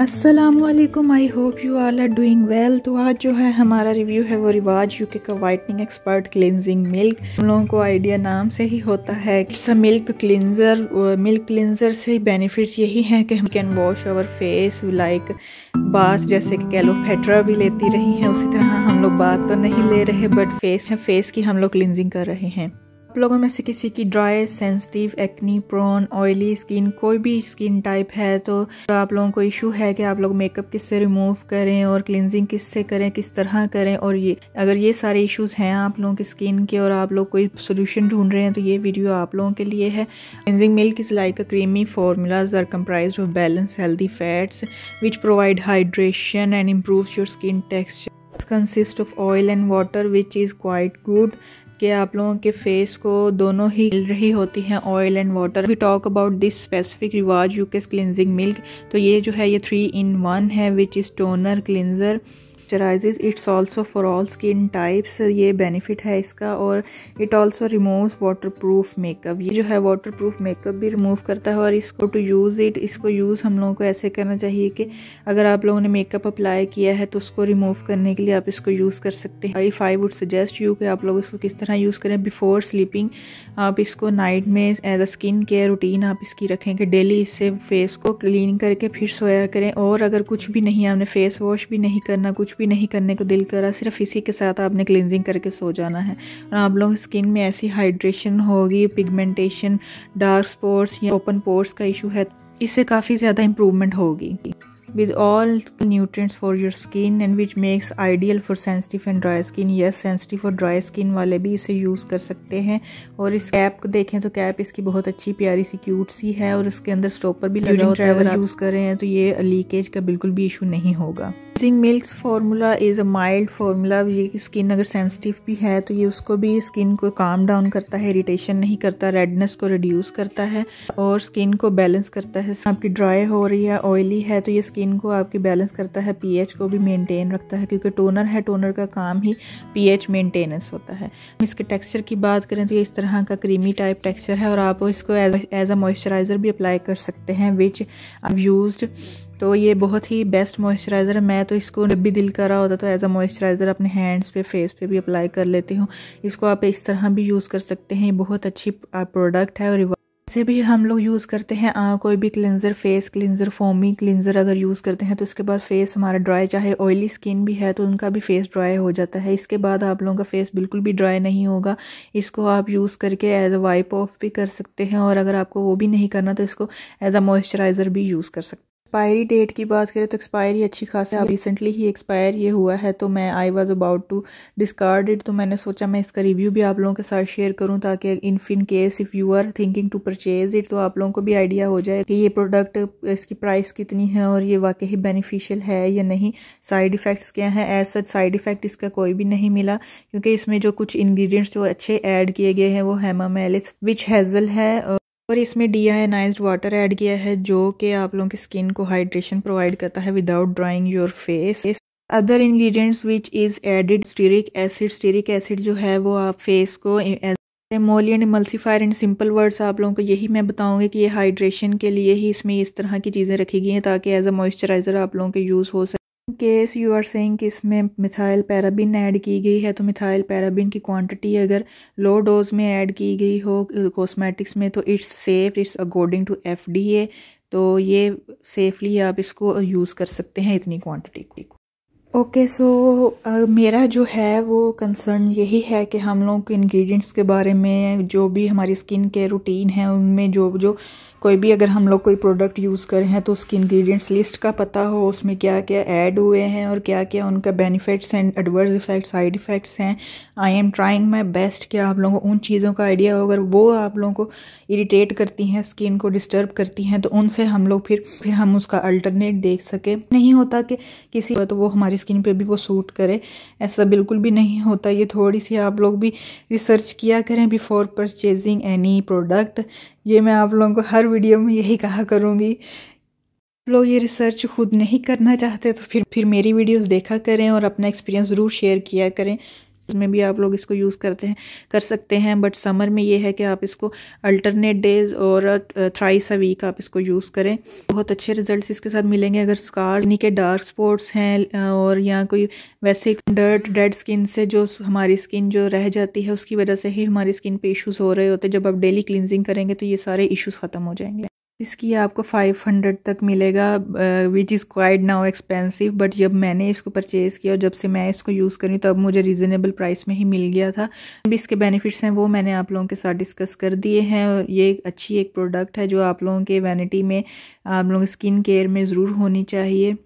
Aslam I hope you all are doing well तो आज जो है हमारा रिव्यू है वो रिवाज यू के का वाइटनिंग एक्सपर्ट क्लिनजिंग मिल्क हम लोगों को आइडिया नाम से ही होता है it's a milk cleanser milk cleanser से बेनिफिट्स यही हैं कि हम can wash our face like बास जैसे कि फेट्रा भी लेती रही हैं उसी तरह हम लोग बात तो नहीं ले रहे बट फेस है फेस की हम लोग क्लिनजिंग कर रहे हैं आप लोगों में से किसी की dry sensitive acne prone oily skin कोई भी स्किन टाइप है तो आप लोगों को इशू है कि आप लोग मेकअप किससे रिमूव करें और क्लिनजिंग किससे करें किस तरह करें और ये अगर ये सारे इश्यूज हैं आप लोगों की स्किन के और आप लोग कोई सोल्यूशन ढूंढ रहे हैं तो ये वीडियो आप लोगों के लिए है cleansing milk is like a creamy formulas are comprise of balance healthy fats which provide hydration and improve your skin texture consist of oil and water which is quite good के आप लोगों के face को दोनों ही मिल रही होती हैं oil and water we talk about this specific रिवाज यू क्लिनजिंग मिल्क तो ये जो है ये थ्री इन वन है which is toner cleanser moisturises it's also for all skin types ये बेनिफिट है इसका और it also remove waterproof makeup ये जो है वाटर प्रूफ मेकअप भी रिमूव करता है और इसको टू यूज़ इट इसको यूज़ हम लोगों को ऐसे करना चाहिए कि अगर आप लोगों ने मेकअप अप्लाई किया है तो उसको रिमूव करने के लिए आप इसको यूज़ कर सकते हैं if I would suggest you कि आप लोग इसको किस तरह यूज़ करें बिफोर स्लीपिंग आप इसको नाइट में as a skin care routine आप इसकी रखें कि डेली इससे फेस को क्लीन करके फिर सोया करें और अगर कुछ भी नहीं आपने फेस वॉश भी नहीं करना कुछ भी नहीं करने को दिल करा सिर्फ इसी के साथ आपने क्लिनजिंग करके सो जाना है और आप की स्किन में ऐसी हाइड्रेशन होगी पिगमेंटेशन डार्क स्पॉट्स या ओपन पोर्ट्स का इशू है इससे काफ़ी ज़्यादा इम्प्रूवमेंट होगी with all nutrients for your skin and which makes ideal for sensitive and dry skin yes sensitive और ड्राई स्किन वाले भी इसे यूज़ कर सकते हैं और इस कैप को देखें तो कैप इसकी बहुत अच्छी प्यारी सी क्यूट सी है और इसके अंदर स्टॉपर भी लगा होता है यूज़ करें तो ये लीकेज का बिल्कुल भी इशू नहीं होगा cleansing milk formula is a mild formula ये स्किन अगर सेंसिटिव भी है तो ये उसको भी स्किन को काम डाउन करता है इरिटेशन नहीं करता रेडनेस को रिड्यूस करता है और स्किन को बैलेंस करता है आपकी ड्राई हो रही है ऑयली है तो ये स्किन को आपकी बैलेंस करता है पीएच को भी मेनटेन रखता है क्योंकि टोनर है टोनर का काम ही पी एच होता है इसके टेक्स्चर की बात करें तो ये इस तरह का क्रीमी टाइप टेक्स्चर है और आप इसको एज अ मॉइस्चराइज़र भी अप्लाई कर सकते हैं विच आर यूज तो ये बहुत ही बेस्ट मॉइस्चराइज़र है मैं तो इसको जब भी दिल कर रहा होता तो एज अ मॉइस्चराइज़र अपने हैंड्स पे फेस पे भी अप्लाई कर लेती हूँ इसको आप इस तरह भी यूज़ कर सकते हैं ये बहुत अच्छी प्रोडक्ट है और इसे भी हम लोग यूज़ करते हैं आ, कोई भी cleanser face cleanser foamy cleanser अगर यूज़ करते हैं तो उसके बाद फेस हमारा ड्राई चाहे ऑयली स्किन भी है तो उनका भी फेस ड्राई हो जाता है इसके बाद आप लोगों का फेस बिल्कुल भी ड्राई नहीं होगा इसको आप यूज़ करके एज अ वाइप ऑफ भी कर सकते हैं और अगर आपको वो भी नहीं करना तो इसको एज अ मॉइस्चराइज़र भी यूज़ कर सकते हैं एक्सपायरी डेट की बात करें तो एक्सपायरी अच्छी खासी है रिसेंटली ही एक्सपायर ये हुआ है तो मैं I was about to discard it तो मैंने सोचा मैं इसका रिव्यू भी आप लोगों के साथ शेयर करूं ताकि इन फिन case if you are thinking to purchase it तो आप लोगों को भी आइडिया हो जाए कि ये प्रोडक्ट इसकी प्राइस कितनी है और ये वाकई बेनिफिशियल है या नहीं साइड इफ़ेक्ट्स क्या हैं एज सच साइड इफ़ेक्ट इसका कोई भी नहीं मिला क्योंकि इसमें जो कुछ इन्ग्रीडियंट्स जो अच्छे ऐड किए गए हैं वो हेमा मेलिस विच हैज़ल है और इसमें डीआईनाइज्ड वाटर ऐड किया है जो कि आप लोगों की स्किन को हाइड्रेशन प्रोवाइड करता है without drying your face other ingredients which is added stearic acid stearic acid जो है वो आप फेस को मोलियन एमल्सीफायर इन सिंपल वर्ड्स आप लोगों को यही मैं बताऊंगी कि ये हाइड्रेशन के लिए ही इसमें इस तरह की चीज़ें रखी गई हैं ताकि एज अ मॉइस्चराइज़र आप लोगों के यूज़ हो सके केस यू आर सेइंग कि इसमें मिथाइल पैराबिन ऐड की गई है तो मिथाइल पैराबिन की क्वांटिटी अगर लो डोज में ऐड की गई हो कॉस्मेटिक्स में तो it's safe it's according to FDA तो ये सेफली आप इसको यूज़ कर सकते हैं इतनी क्वांटिटी को okay okay, so so, uh, मेरा जो है वो कंसर्न यही है कि हम लोग इंग्रेडिएंट्स के बारे में जो भी हमारी स्किन के रूटीन है उनमें जो जो कोई भी अगर हम लोग कोई प्रोडक्ट यूज़ करें हैं तो उसकी इंग्रेडिएंट्स लिस्ट का पता हो उसमें क्या क्या ऐड हुए हैं और क्या क्या उनका benefits and adverse effect side effects हैं I am trying my best क्या आप लोगों को उन चीज़ों का आइडिया हो अगर वो आप लोगों को इरीटेट करती हैं स्किन को डिस्टर्ब करती हैं तो उनसे हम लोग फिर फिर हम उसका अल्टरनेट देख सकें नहीं होता कि किसी तो वो हमारी स्किन पर भी वो सूट करे ऐसा बिल्कुल भी नहीं होता ये थोड़ी सी आप लोग भी रिसर्च किया करें बिफोर परचेजिंग एनी प्रोडक्ट ये मैं आप लोगों को हर वीडियो में यही कहा करूँगी लोग ये रिसर्च खुद नहीं करना चाहते तो फिर फिर मेरी वीडियोस देखा करें और अपना एक्सपीरियंस ज़रूर शेयर किया करें में भी आप लोग इसको यूज़ करते हैं कर सकते हैं बट समर में ये है कि आप इसको अल्टरनेट डेज और थ्राइस अ वीक आप इसको यूज़ करें बहुत अच्छे रिजल्ट्स इसके साथ मिलेंगे अगर स्कार के डार्क स्पॉट्स हैं uh, और या कोई वैसे डर्ट डेड स्किन से जो हमारी स्किन जो रह जाती है उसकी वजह से ही हमारी स्किन पे इशूज हो रहे होते हैं जब आप डेली क्लिनजिंग करेंगे तो ये सारे इश्यूज़ ख़त्म हो जाएंगे इसकी आपको फ़ाइव हंड्रेड तक मिलेगा which is quite now expensive but जब मैंने इसको परचेज़ किया और जब से मैं इसको यूज़ करी तब मुझे रिजनेबल प्राइस में ही मिल गया था अब इसके बेनिफिट्स हैं वो मैंने आप लोगों के साथ डिस्कस कर दिए हैं और ये एक अच्छी एक प्रोडक्ट है जो आप लोगों के वैनिटी में आप लोगों स्किन केयर में ज़रूर होनी चाहिए